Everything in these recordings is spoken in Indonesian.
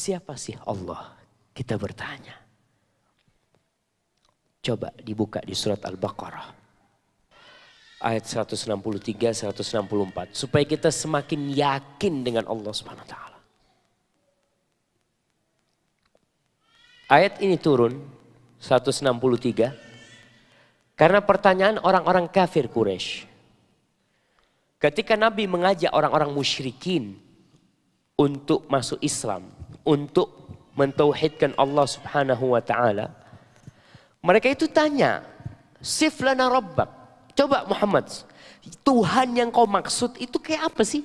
Siapa sih Allah? Kita bertanya. Coba dibuka di surat Al-Baqarah. Ayat 163, 164. Supaya kita semakin yakin dengan Allah subhanahu Ayat ini turun 163 karena pertanyaan orang-orang kafir Quraisy. Ketika Nabi mengajak orang-orang musyrikin untuk masuk Islam, untuk mentauhidkan Allah Subhanahu wa taala. Mereka itu tanya, "Sif lana rabbak." Coba Muhammad, Tuhan yang kau maksud itu kayak apa sih?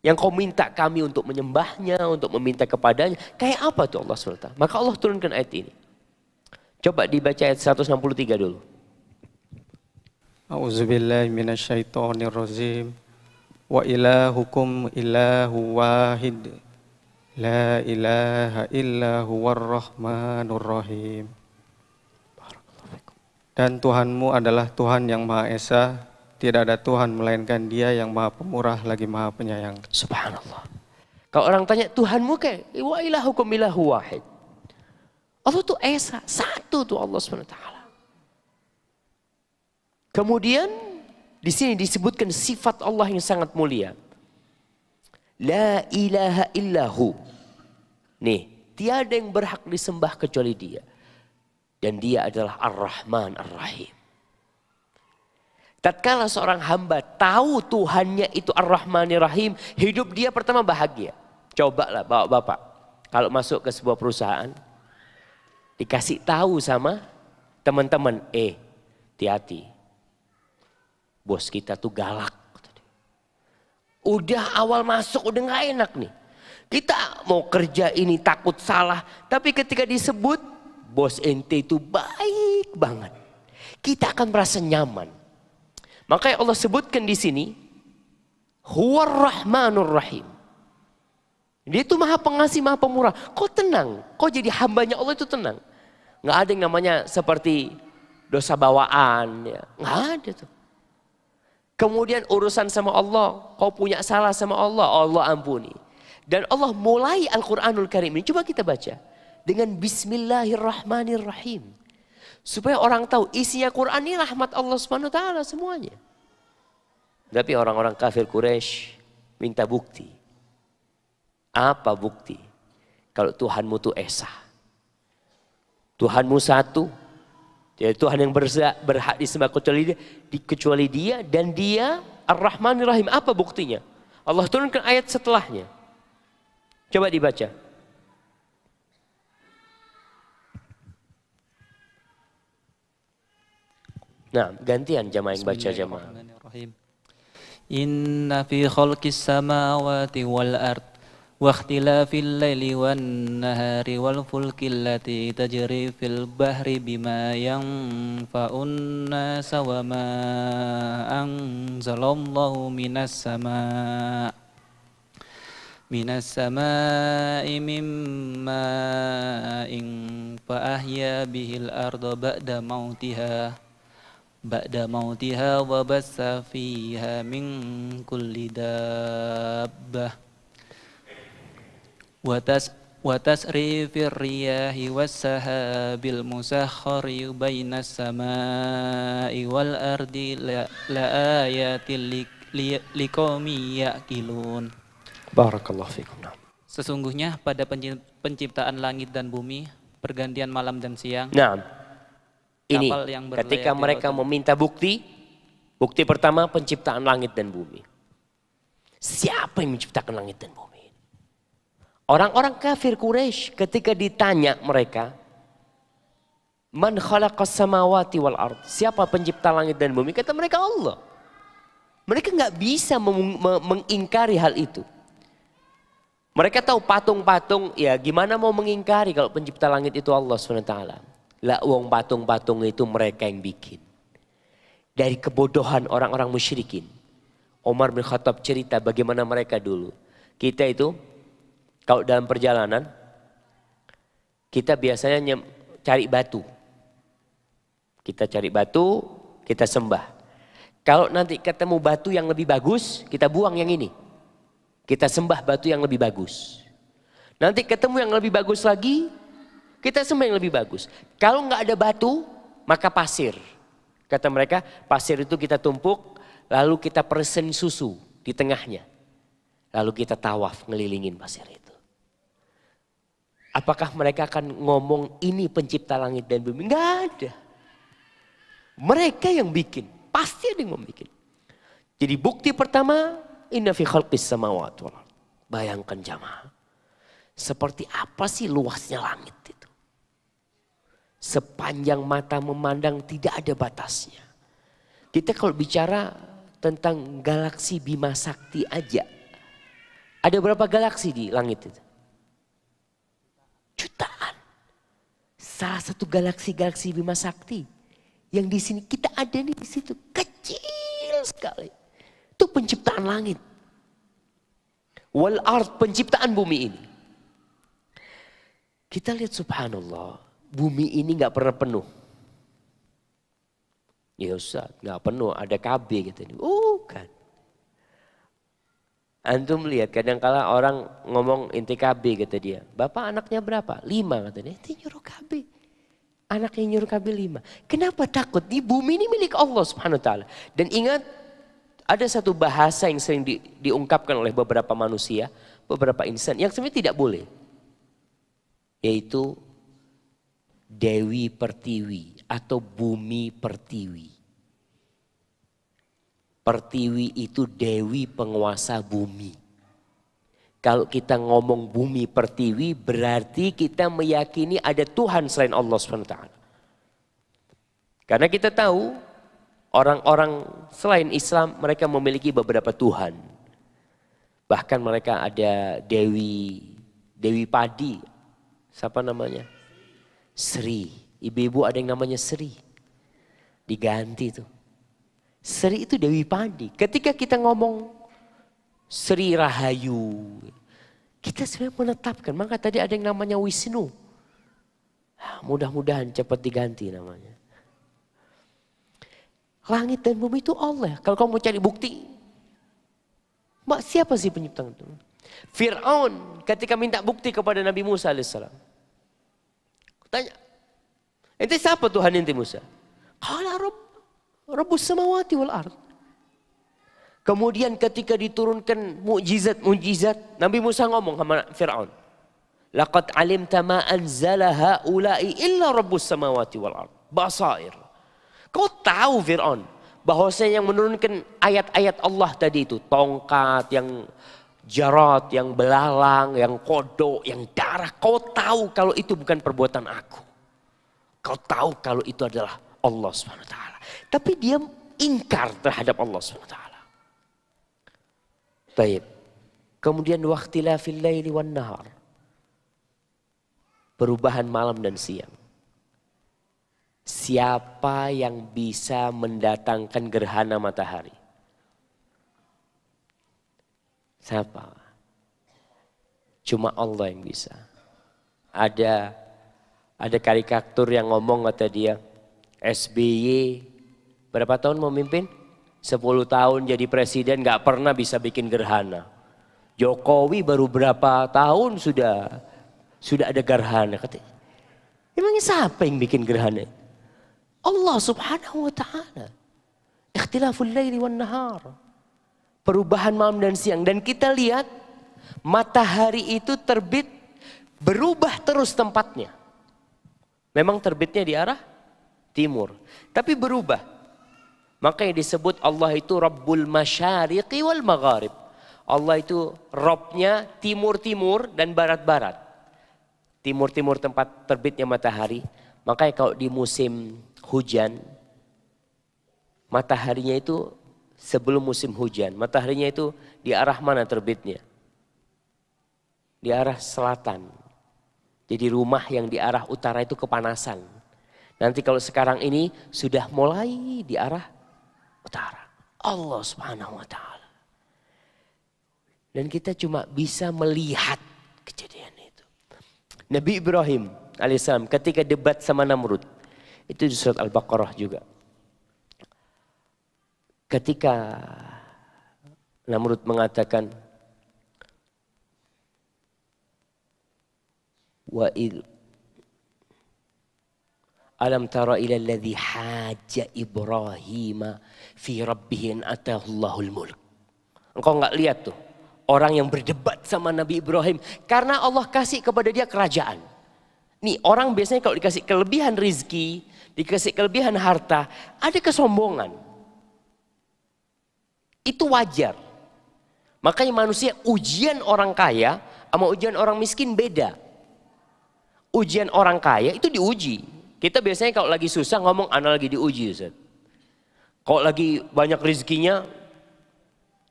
Yang kau minta kami untuk menyembahnya, untuk meminta kepadanya, kayak apa tuh Allah SWT? Maka Allah turunkan ayat ini. Coba dibaca ayat 163 dulu. A'udzubillahi minasyaitonirrajim. Wa ilahukum ilahu wahid لا إله إلا هو الرحمن الرحيم dan Tuhanmu adalah Tuhan yang Maha Esa, tidak ada Tuhan melainkan Dia yang Maha Pemurah lagi Maha Penyayang. Subhanallah. Kalau orang tanya Tuhanmu ke, wa ilahukum ilahu wahid. Allah itu Esa, satu tuh Allah SWT. Kemudian di sini disebutkan sifat Allah yang sangat mulia. La ilaha illahu. Nih, tiada yang berhak disembah kecuali dia. Dan dia adalah Ar-Rahman Ar-Rahim. Tatkala seorang hamba tahu Tuhannya itu Ar-Rahman Ar-Rahim, hidup dia pertama bahagia. Coba lah bawa bapak. Kalau masuk ke sebuah perusahaan, dikasih tahu sama teman-teman, eh, hati-hati. Bos kita tuh galak. Udah awal masuk udah gak enak nih. Kita mau kerja ini takut salah, tapi ketika disebut bos ente itu baik banget. Kita akan merasa nyaman. Makanya Allah sebutkan di sini, Huwar Rahmanur Rahim. Dia itu maha pengasih, maha pemurah. Kok tenang, Kok jadi hambanya Allah itu tenang. Nggak ada yang namanya seperti dosa bawaan, ya. nggak ada tuh. Kemudian urusan sama Allah, kau punya salah sama Allah, Allah ampuni. Dan Allah mulai Al-Quranul Karim ini. Coba kita baca. Dengan Bismillahirrahmanirrahim. Supaya orang tahu isinya Quran ini rahmat Allah SWT semuanya. Tapi orang-orang kafir Quraisy minta bukti. Apa bukti? Kalau Tuhanmu itu Esa. Tuhanmu satu. Jadi Tuhan yang berhak disembah kecuali dia, kecuali dia dan dia ar rahmanir Rahim. Apa buktinya? Allah turunkan ayat setelahnya. Coba dibaca. Nah, gantian jamaah yang baca jamaah. Inna fi khalqis samawati wal ard wa ikhtilafil laili wan nahari wal fulki allati tajri fil bahri bima yanfa'un nasa wa ma anzalallahu minas sama' Minas Minasama imimma in fa ahiya bihil ardoba da mautiha, ba da mautiha wabasa viha ming kuli dabba, watas ri viria hi wasaha bil musahori uba inasama iwal ardila la ahiya tillik li komi ya kilon. Barakallahu fikum. Sesungguhnya pada penciptaan langit dan bumi, pergantian malam dan siang. Nah, ini yang ketika mereka meminta bukti, bukti pertama penciptaan langit dan bumi. Siapa yang menciptakan langit dan bumi? Orang-orang kafir Quraisy ketika ditanya mereka, Man samawati wal ard. Siapa pencipta langit dan bumi? Kata mereka Allah. Mereka nggak bisa mengingkari hal itu. Mereka tahu patung-patung, ya gimana mau mengingkari kalau pencipta langit itu Allah SWT. Lah uang patung-patung itu mereka yang bikin. Dari kebodohan orang-orang musyrikin. Omar bin Khattab cerita bagaimana mereka dulu. Kita itu kalau dalam perjalanan kita biasanya nyem, cari batu. Kita cari batu, kita sembah. Kalau nanti ketemu batu yang lebih bagus, kita buang yang ini. Kita sembah batu yang lebih bagus. Nanti ketemu yang lebih bagus lagi, kita sembah yang lebih bagus. Kalau nggak ada batu, maka pasir. Kata mereka, pasir itu kita tumpuk, lalu kita persen susu di tengahnya. Lalu kita tawaf ngelilingin pasir itu. Apakah mereka akan ngomong ini pencipta langit dan bumi? Enggak ada. Mereka yang bikin, pasti ada yang bikin. Jadi bukti pertama Inna fi khalqis samawati wal Bayangkan jamaah. Seperti apa sih luasnya langit itu? Sepanjang mata memandang tidak ada batasnya. Kita kalau bicara tentang galaksi Bima Sakti aja. Ada berapa galaksi di langit itu? Jutaan. Salah satu galaksi-galaksi Bima Sakti yang di sini kita ada nih di situ kecil sekali. Itu penciptaan langit. Wal art penciptaan bumi ini. Kita lihat subhanallah. Bumi ini nggak pernah penuh. Ya Ustaz, nggak penuh, ada KB gitu. Oh kan. Antum lihat kadangkala orang ngomong inti KB kata dia. Bapak anaknya berapa? Lima kata dia. Inti nyuruh KB. Anaknya nyuruh KB lima. Kenapa takut? Di bumi ini milik Allah subhanahu wa ta'ala. Dan ingat ada satu bahasa yang sering di, diungkapkan oleh beberapa manusia, beberapa insan yang sebenarnya tidak boleh. Yaitu Dewi Pertiwi atau Bumi Pertiwi. Pertiwi itu Dewi penguasa bumi. Kalau kita ngomong bumi pertiwi berarti kita meyakini ada Tuhan selain Allah SWT. Karena kita tahu Orang-orang selain Islam mereka memiliki beberapa Tuhan. Bahkan mereka ada Dewi Dewi Padi. Siapa namanya? Sri. Ibu-ibu ada yang namanya Sri. Diganti tuh. Sri itu Dewi Padi. Ketika kita ngomong Sri Rahayu. Kita sebenarnya menetapkan. Maka tadi ada yang namanya Wisnu. Ah, mudah-mudahan cepat diganti namanya. Langit dan bumi itu Allah. Kalau kamu mau cari bukti. mak siapa sih pencipta itu? Fir'aun ketika minta bukti kepada Nabi Musa alaihissalam. Tanya, ente siapa Tuhan inti Musa? Kala Rabb, Rabbus samawati wal ard. Kemudian ketika diturunkan mukjizat-mukjizat, Nabi Musa ngomong sama Fir'aun. Laqad alimta ma anzala haula'i illa rabbus samawati wal ard. Basair. Kau tahu Fir'aun saya yang menurunkan ayat-ayat Allah tadi itu tongkat yang jarot, yang belalang, yang kodok, yang darah. Kau tahu kalau itu bukan perbuatan aku. Kau tahu kalau itu adalah Allah Swt. Tapi dia ingkar terhadap Allah Swt. Baik. Kemudian waktilah fil laili wan nahar. Perubahan malam dan siang. Siapa yang bisa mendatangkan gerhana matahari? Siapa? Cuma Allah yang bisa. Ada ada karikatur yang ngomong kata dia, SBY berapa tahun memimpin? 10 tahun jadi presiden gak pernah bisa bikin gerhana. Jokowi baru berapa tahun sudah sudah ada gerhana. Katanya, emangnya siapa yang bikin gerhana? Allah subhanahu wa ta'ala. Ikhtilaful laili wa nahar. Perubahan malam dan siang. Dan kita lihat matahari itu terbit berubah terus tempatnya. Memang terbitnya di arah timur. Tapi berubah. Makanya disebut Allah itu Rabbul Masyariqi wal Magharib. Allah itu Robnya timur-timur dan barat-barat. Timur-timur tempat terbitnya matahari. Makanya kalau di musim hujan, mataharinya itu sebelum musim hujan, mataharinya itu di arah mana terbitnya? Di arah selatan. Jadi rumah yang di arah utara itu kepanasan. Nanti kalau sekarang ini sudah mulai di arah utara. Allah subhanahu wa ta'ala. Dan kita cuma bisa melihat kejadian itu. Nabi Ibrahim alaihissalam ketika debat sama Namrud. Itu di surat Al-Baqarah juga. Ketika Namrud mengatakan wa il Alam tara ila alladhi haja Ibrahim fi rabbih atahallahul mulk. Engkau enggak lihat tuh orang yang berdebat sama Nabi Ibrahim karena Allah kasih kepada dia kerajaan. Nih orang biasanya kalau dikasih kelebihan rizki, dikasih kelebihan harta, ada kesombongan. Itu wajar. Makanya manusia ujian orang kaya sama ujian orang miskin beda. Ujian orang kaya itu diuji. Kita biasanya kalau lagi susah ngomong anak lagi diuji Ustaz. Kalau lagi banyak rizkinya,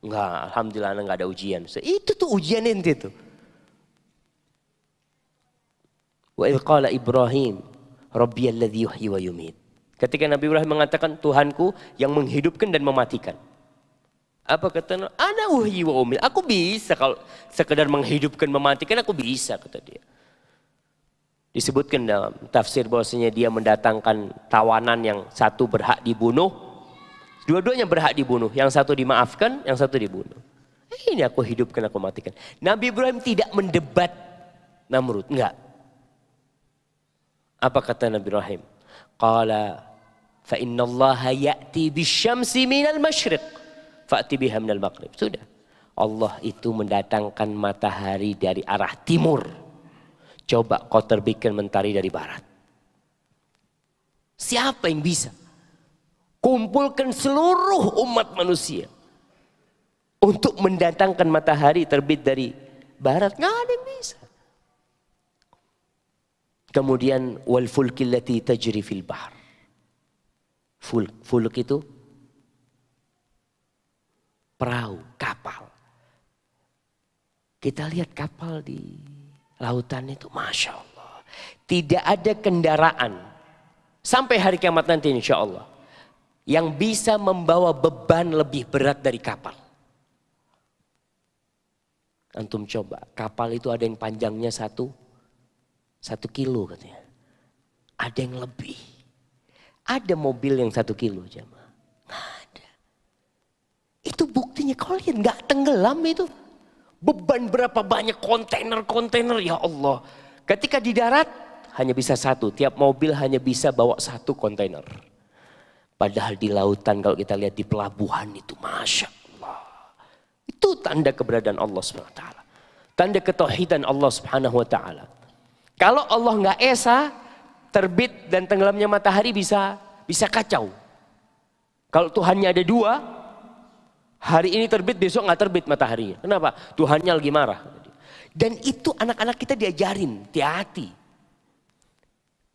enggak, Alhamdulillah enggak ada ujian. Itu tuh ujian nanti tuh. Wa ilqala qala Ibrahim, Rabbi alladhi yuhyi wa yumit. Ketika Nabi Ibrahim mengatakan Tuhanku yang menghidupkan dan mematikan. Apa kata Ana uhyi wa umil. Aku bisa kalau sekedar menghidupkan mematikan aku bisa kata dia. Disebutkan dalam tafsir bahwasanya dia mendatangkan tawanan yang satu berhak dibunuh. Dua-duanya berhak dibunuh. Yang satu dimaafkan, yang satu dibunuh. Ini aku hidupkan, aku matikan. Nabi Ibrahim tidak mendebat Namrud. Enggak. Apa kata Nabi Ibrahim? Qala fa Allah ya'ti bisyamsi minal masyriq fa'ti biha minal maghrib. Sudah. Allah itu mendatangkan matahari dari arah timur. Coba kau terbitkan mentari dari barat. Siapa yang bisa? Kumpulkan seluruh umat manusia. Untuk mendatangkan matahari terbit dari barat. Nggak ada yang bisa. Kemudian wal fulki allati tajri fil bahr. Fulk, fulk itu perahu, kapal. Kita lihat kapal di lautan itu Masya Allah. Tidak ada kendaraan sampai hari kiamat nanti insya Allah. Yang bisa membawa beban lebih berat dari kapal. Antum coba, kapal itu ada yang panjangnya satu, satu kilo katanya. Ada yang lebih. Ada mobil yang satu kilo jemaah Nggak ada. Itu buktinya kau lihat nggak tenggelam itu. Beban berapa banyak kontainer-kontainer ya Allah. Ketika di darat hanya bisa satu. Tiap mobil hanya bisa bawa satu kontainer. Padahal di lautan kalau kita lihat di pelabuhan itu Masya Allah. Itu tanda keberadaan Allah SWT. Tanda ketauhidan Allah Subhanahu wa taala. Kalau Allah nggak esa, terbit dan tenggelamnya matahari bisa bisa kacau. Kalau Tuhannya ada dua, hari ini terbit, besok nggak terbit mataharinya. Kenapa? Tuhannya lagi marah. Dan itu anak-anak kita diajarin, hati-hati.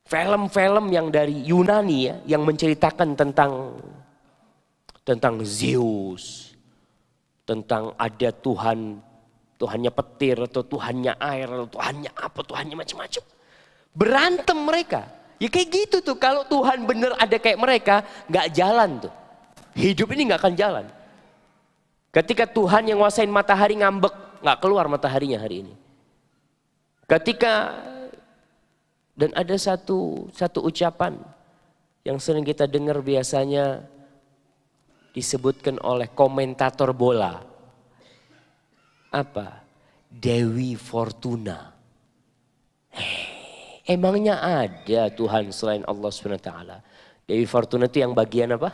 Film-film yang dari Yunani ya, yang menceritakan tentang tentang Zeus, tentang ada Tuhan Tuhannya petir, atau Tuhannya air, atau Tuhannya apa, Tuhannya macam-macam. Berantem mereka. Ya kayak gitu tuh, kalau Tuhan bener ada kayak mereka, nggak jalan tuh. Hidup ini nggak akan jalan. Ketika Tuhan yang wasain matahari ngambek, nggak keluar mataharinya hari ini. Ketika dan ada satu satu ucapan yang sering kita dengar biasanya disebutkan oleh komentator bola apa? Dewi Fortuna. hey, eh, emangnya ada Tuhan selain Allah SWT. Dewi Fortuna itu yang bagian apa?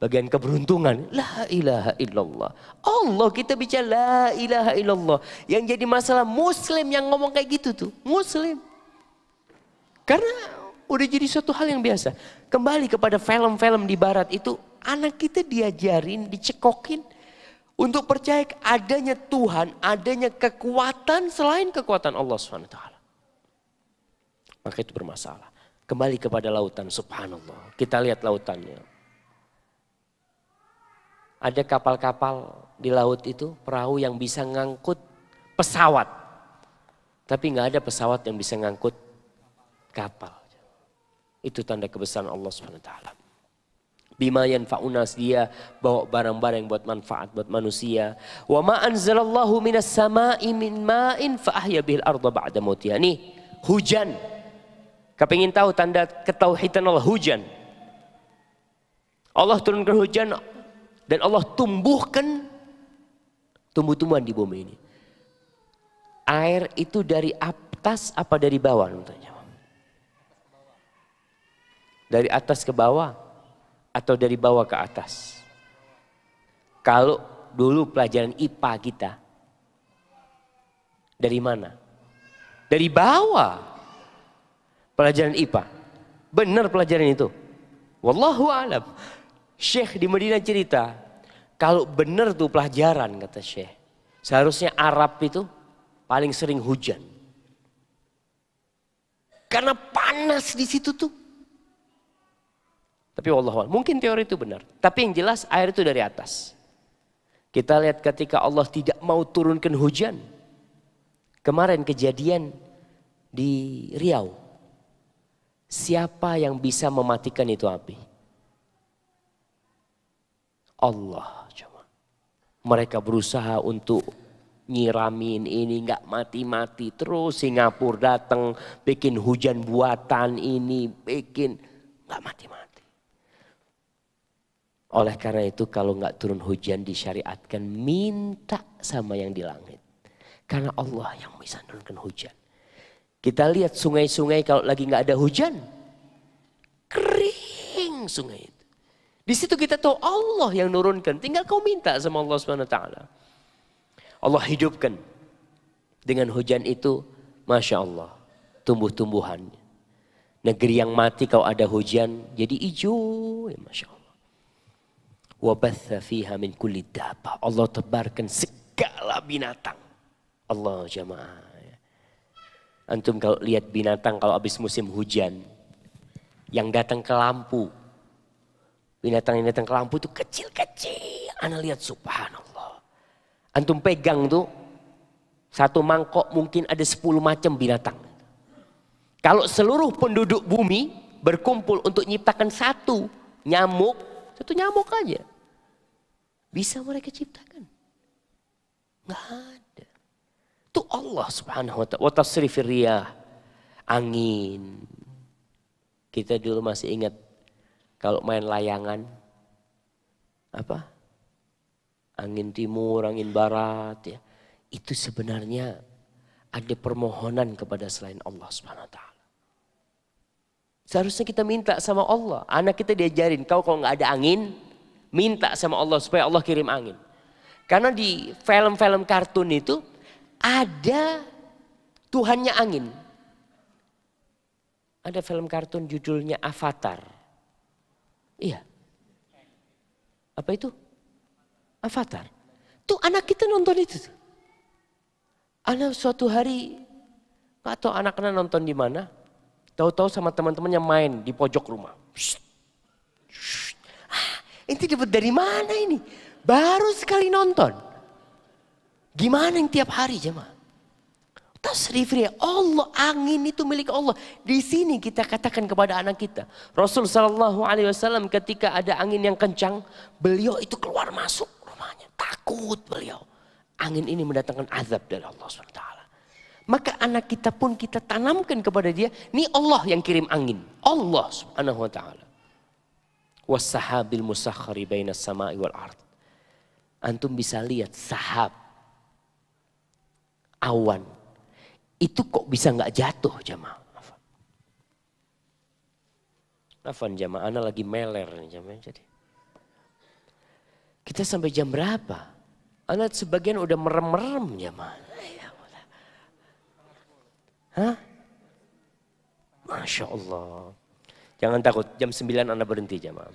Bagian keberuntungan. La ilaha illallah. Allah kita bicara la ilaha illallah. Yang jadi masalah muslim yang ngomong kayak gitu tuh. Muslim. Karena udah jadi suatu hal yang biasa. Kembali kepada film-film di barat itu, anak kita diajarin, dicekokin untuk percaya adanya Tuhan, adanya kekuatan selain kekuatan Allah SWT. Maka itu bermasalah. Kembali kepada lautan, subhanallah. Kita lihat lautannya. Ada kapal-kapal di laut itu, perahu yang bisa ngangkut pesawat. Tapi nggak ada pesawat yang bisa ngangkut kapal. Itu tanda kebesaran Allah Subhanahu wa bimayan faunas dia bawa barang-barang buat manfaat buat manusia wa ma anzalallahu minas sama'i min ma'in fa ahya bil arda ba'da mautiha nih hujan kepengin tahu tanda ketauhidan Allah hujan Allah turunkan hujan dan Allah tumbuhkan tumbuh-tumbuhan di bumi ini air itu dari atas apa dari bawah dari atas ke bawah atau dari bawah ke atas. Kalau dulu pelajaran IPA kita dari mana? Dari bawah. Pelajaran IPA. Benar pelajaran itu. Wallahu alam. Syekh di Medina cerita, kalau benar tuh pelajaran kata Syekh. Seharusnya Arab itu paling sering hujan. Karena panas di situ tuh. Tapi Allah mungkin teori itu benar. Tapi yang jelas air itu dari atas. Kita lihat ketika Allah tidak mau turunkan hujan. Kemarin kejadian di Riau. Siapa yang bisa mematikan itu api? Allah. Coba. Mereka berusaha untuk nyiramin ini nggak mati-mati terus Singapura datang bikin hujan buatan ini bikin nggak mati-mati oleh karena itu kalau nggak turun hujan disyariatkan minta sama yang di langit. Karena Allah yang bisa turunkan hujan. Kita lihat sungai-sungai kalau lagi nggak ada hujan. Kering sungai itu. Di situ kita tahu Allah yang nurunkan. Tinggal kau minta sama Allah swt Allah hidupkan dengan hujan itu, masya Allah, tumbuh-tumbuhan. Negeri yang mati kalau ada hujan jadi hijau, ya masya Allah. Wabatha fiha min kulli daba. Allah tebarkan segala binatang. Allah jamaah. Antum kalau lihat binatang kalau habis musim hujan. Yang datang ke lampu. Binatang yang datang ke lampu itu kecil-kecil. Anda lihat subhanallah. Antum pegang tuh. Satu mangkok mungkin ada 10 macam binatang. Kalau seluruh penduduk bumi berkumpul untuk nyiptakan satu nyamuk, satu nyamuk aja. Bisa mereka ciptakan. Nggak ada. Itu Allah subhanahu wa ta'ala. Wa Angin. Kita dulu masih ingat kalau main layangan. Apa? Angin timur, angin barat. ya Itu sebenarnya ada permohonan kepada selain Allah subhanahu wa ta'ala. Seharusnya kita minta sama Allah. Anak kita diajarin, kau kalau nggak ada angin, Minta sama Allah supaya Allah kirim angin. Karena di film-film kartun itu ada Tuhannya angin. Ada film kartun judulnya Avatar. Iya. Apa itu? Avatar. Tuh anak kita nonton itu. Anak suatu hari, gak tau anak-anak nonton di mana. Tahu-tahu sama teman-temannya main di pojok rumah. Shhh. Shhh. Inti dapat dari mana ini? Baru sekali nonton. Gimana yang tiap hari jemaah? Tasrif Allah angin itu milik Allah. Di sini kita katakan kepada anak kita. Rasul Shallallahu Alaihi Wasallam ketika ada angin yang kencang, beliau itu keluar masuk rumahnya. Takut beliau. Angin ini mendatangkan azab dari Allah SWT. Maka anak kita pun kita tanamkan kepada dia. Ini Allah yang kirim angin. Allah Subhanahu Wa wasahabil musakhari baina sama'i wal ard. Antum bisa lihat sahab awan itu kok bisa nggak jatuh jamaah. Nafan jamaah, anak lagi meler nih jamaah. Jadi kita sampai jam berapa? Anak sebagian udah merem-merem jamaah. Hah? Masya Allah. Jangan takut, jam 9 Anda berhenti jamaah.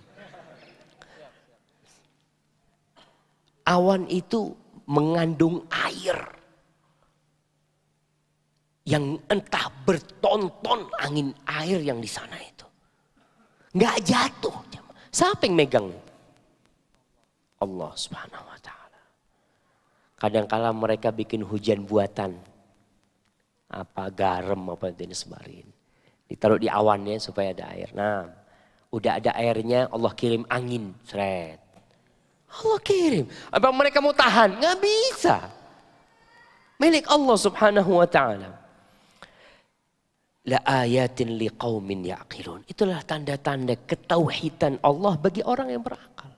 Awan itu mengandung air yang entah bertonton angin air yang di sana itu. Nggak jatuh. Siapa yang megang? Allah subhanahu wa ta'ala. Kadangkala mereka bikin hujan buatan. Apa garam apa yang disebarin. Ditaruh di awannya supaya ada air. Nah, udah ada airnya Allah kirim angin. Seret. Allah kirim. Apa mereka mau tahan? Nggak bisa. Milik Allah subhanahu wa ta'ala. La ayatin liqaumin yaqilun. Itulah tanda-tanda ketauhidan Allah bagi orang yang berakal.